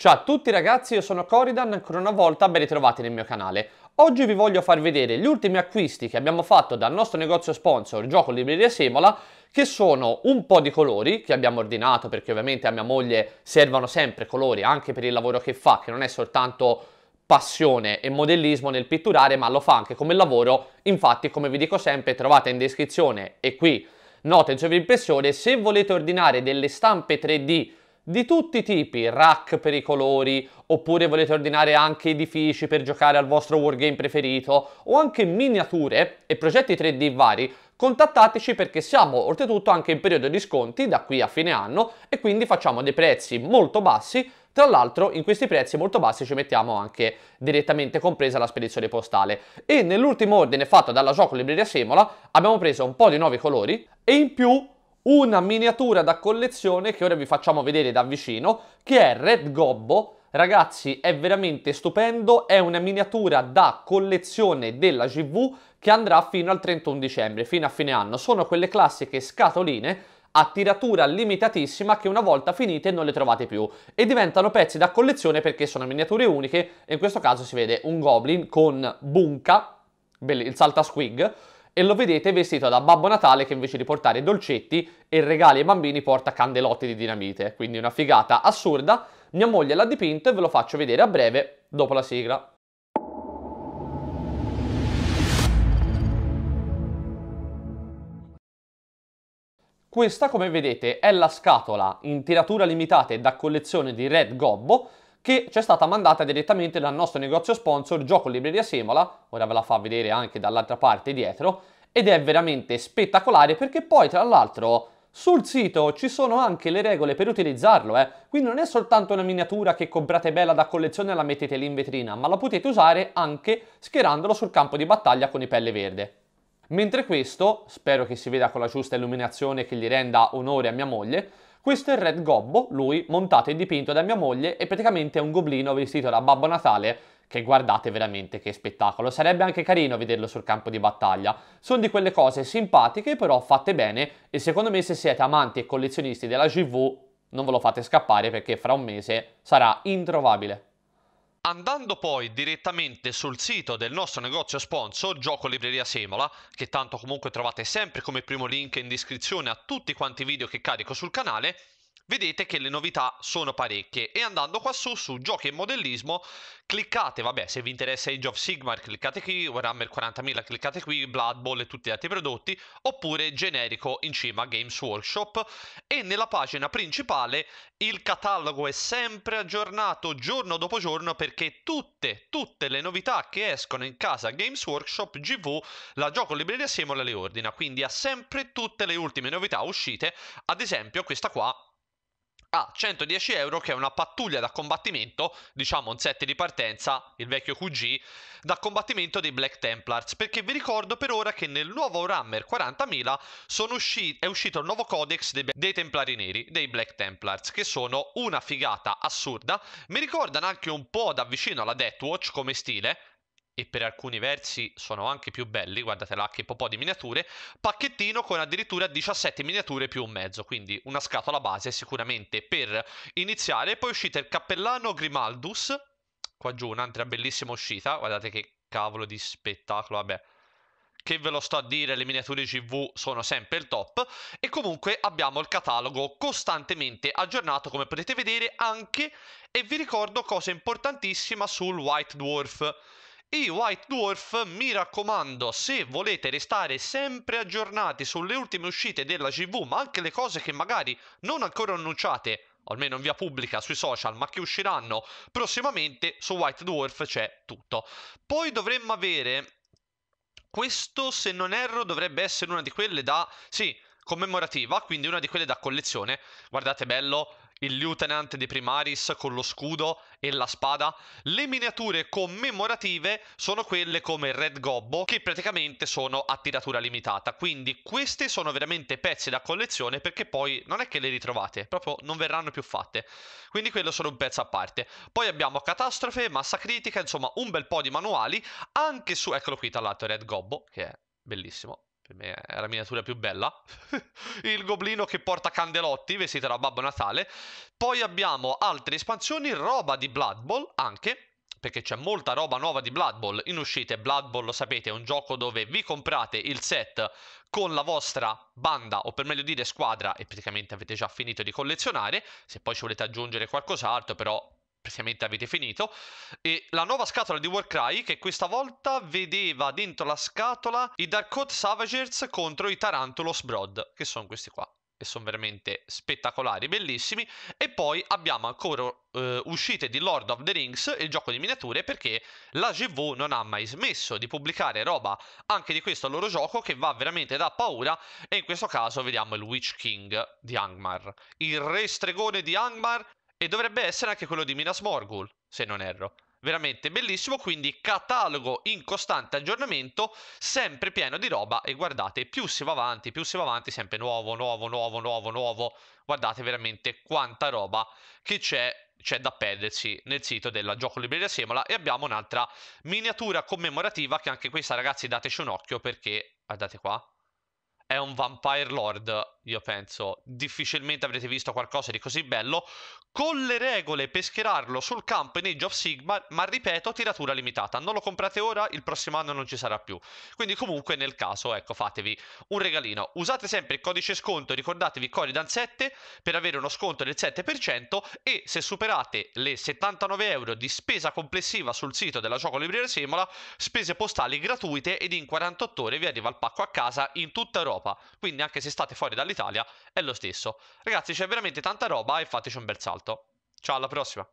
Ciao a tutti ragazzi, io sono Coridan, ancora una volta ben ritrovati nel mio canale. Oggi vi voglio far vedere gli ultimi acquisti che abbiamo fatto dal nostro negozio sponsor Gioco Libreria Semola, che sono un po' di colori che abbiamo ordinato perché ovviamente a mia moglie servono sempre colori anche per il lavoro che fa, che non è soltanto passione e modellismo nel pitturare, ma lo fa anche come lavoro. Infatti, come vi dico sempre, trovate in descrizione e qui note in sovrimpressione se volete ordinare delle stampe 3D di tutti i tipi, rack per i colori, oppure volete ordinare anche edifici per giocare al vostro wargame preferito, o anche miniature e progetti 3D vari, contattateci perché siamo oltretutto anche in periodo di sconti da qui a fine anno e quindi facciamo dei prezzi molto bassi tra l'altro in questi prezzi molto bassi ci mettiamo anche direttamente compresa la spedizione postale. E nell'ultimo ordine fatto dalla Gioco Libreria Semola abbiamo preso un po' di nuovi colori e in più una miniatura da collezione che ora vi facciamo vedere da vicino, che è Red Gobbo. Ragazzi, è veramente stupendo, è una miniatura da collezione della GV che andrà fino al 31 dicembre, fino a fine anno. Sono quelle classiche scatoline a tiratura limitatissima che una volta finite non le trovate più e diventano pezzi da collezione perché sono miniature uniche e in questo caso si vede un goblin con Bunka, il salta squig e lo vedete vestito da Babbo Natale che invece di portare dolcetti e regali ai bambini porta candelotti di dinamite, quindi una figata assurda. Mia moglie l'ha dipinto e ve lo faccio vedere a breve dopo la sigla. Questa, come vedete, è la scatola in tiratura limitata da collezione di Red Gobbo che ci è stata mandata direttamente dal nostro negozio sponsor Gioco Libreria Semola, ora ve la fa vedere anche dall'altra parte dietro, ed è veramente spettacolare perché poi tra l'altro sul sito ci sono anche le regole per utilizzarlo, eh? quindi non è soltanto una miniatura che comprate bella da collezione e la mettete lì in vetrina, ma la potete usare anche schierandolo sul campo di battaglia con i pelle verde. Mentre questo, spero che si veda con la giusta illuminazione che gli renda onore a mia moglie, questo è il Red Gobbo, lui montato e dipinto da mia moglie e praticamente è un goblino vestito da Babbo Natale che guardate veramente che spettacolo, sarebbe anche carino vederlo sul campo di battaglia. Sono di quelle cose simpatiche però fatte bene e secondo me se siete amanti e collezionisti della GV non ve lo fate scappare perché fra un mese sarà introvabile. Andando poi direttamente sul sito del nostro negozio sponsor, Gioco Libreria Semola, che tanto comunque trovate sempre come primo link in descrizione a tutti quanti i video che carico sul canale, vedete che le novità sono parecchie e andando qua su su giochi e modellismo cliccate, vabbè se vi interessa Age of Sigmar cliccate qui, Warhammer 40.000 cliccate qui, Blood Bowl e tutti gli altri prodotti oppure generico in cima Games Workshop e nella pagina principale il catalogo è sempre aggiornato giorno dopo giorno perché tutte, tutte le novità che escono in casa Games Workshop GV la gioco libreria Semola le ordina quindi ha sempre tutte le ultime novità uscite ad esempio questa qua a 110 euro che è una pattuglia da combattimento, diciamo un set di partenza, il vecchio QG, da combattimento dei Black Templars, perché vi ricordo per ora che nel nuovo Warhammer 40.000 usci- è uscito il nuovo codex dei, dei Templari Neri, dei Black Templars, che sono una figata assurda, mi ricordano anche un po' da vicino la Deathwatch come stile, e per alcuni versi sono anche più belli, guardate là che po' di miniature, pacchettino con addirittura 17 miniature più un mezzo, quindi una scatola base sicuramente per iniziare. Poi uscite il cappellano Grimaldus, qua giù un'altra bellissima uscita, guardate che cavolo di spettacolo, vabbè. Che ve lo sto a dire, le miniature CV sono sempre il top e comunque abbiamo il catalogo costantemente aggiornato come potete vedere anche e vi ricordo cosa importantissima sul White Dwarf i White Dwarf, mi raccomando, se volete restare sempre aggiornati sulle ultime uscite della GV, ma anche le cose che magari non ancora annunciate, almeno in via pubblica sui social, ma che usciranno prossimamente, su White Dwarf c'è tutto. Poi dovremmo avere... Questo, se non erro, dovrebbe essere una di quelle da... Sì, commemorativa, quindi una di quelle da collezione. Guardate bello, il lieutenant di Primaris con lo scudo e la spada. Le miniature commemorative sono quelle come Red Gobbo, che praticamente sono a tiratura limitata. Quindi queste sono veramente pezzi da collezione perché poi non è che le ritrovate, proprio non verranno più fatte. Quindi quello sono un pezzo a parte. Poi abbiamo Catastrofe, Massa Critica, insomma un bel po' di manuali, anche su, eccolo qui tra l'altro Red Gobbo, che è bellissimo, per me è la miniatura più bella. il goblino che porta candelotti, vestito da Babbo Natale. Poi abbiamo altre espansioni, roba di Blood Bowl anche, perché c'è molta roba nuova di Blood Bowl in uscita. Blood Bowl, lo sapete, è un gioco dove vi comprate il set con la vostra banda, o per meglio dire squadra, e praticamente avete già finito di collezionare. Se poi ci volete aggiungere qualcos'altro, però praticamente avete finito. E la nuova scatola di Warcry che questa volta vedeva dentro la scatola i Darkhold Savagers contro i Tarantulos Broad, che sono questi qua che sono veramente spettacolari, bellissimi. E poi abbiamo ancora uh, uscite di Lord of the Rings, il gioco di miniature, perché la GV non ha mai smesso di pubblicare roba anche di questo loro gioco che va veramente da paura. E in questo caso vediamo il Witch King di Angmar, il re stregone di Angmar e dovrebbe essere anche quello di Minas Morgul, se non erro. Veramente bellissimo, quindi catalogo in costante aggiornamento, sempre pieno di roba e guardate, più si va avanti, più si va avanti, sempre nuovo, nuovo, nuovo, nuovo, nuovo. Guardate veramente quanta roba che c'è c'è da perdersi nel sito della Gioco Libreria Semola e abbiamo un'altra miniatura commemorativa che anche questa ragazzi dateci un occhio perché guardate qua è un Vampire Lord io penso difficilmente avrete visto qualcosa di così bello, con le regole pescherarlo sul campo in Age of Sigma, ma ripeto, tiratura limitata. Non lo comprate ora, il prossimo anno non ci sarà più. Quindi comunque nel caso, ecco, fatevi un regalino. Usate sempre il codice sconto, ricordatevi Coridan 7 per avere uno sconto del 7% e se superate le 79 euro di spesa complessiva sul sito della Gioco Libreria Semola, spese postali gratuite ed in 48 ore vi arriva il pacco a casa in tutta Europa. Quindi anche se state fuori dall'Italia Italia è lo stesso. Ragazzi, c'è veramente tanta roba e fateci un bel salto. Ciao, alla prossima!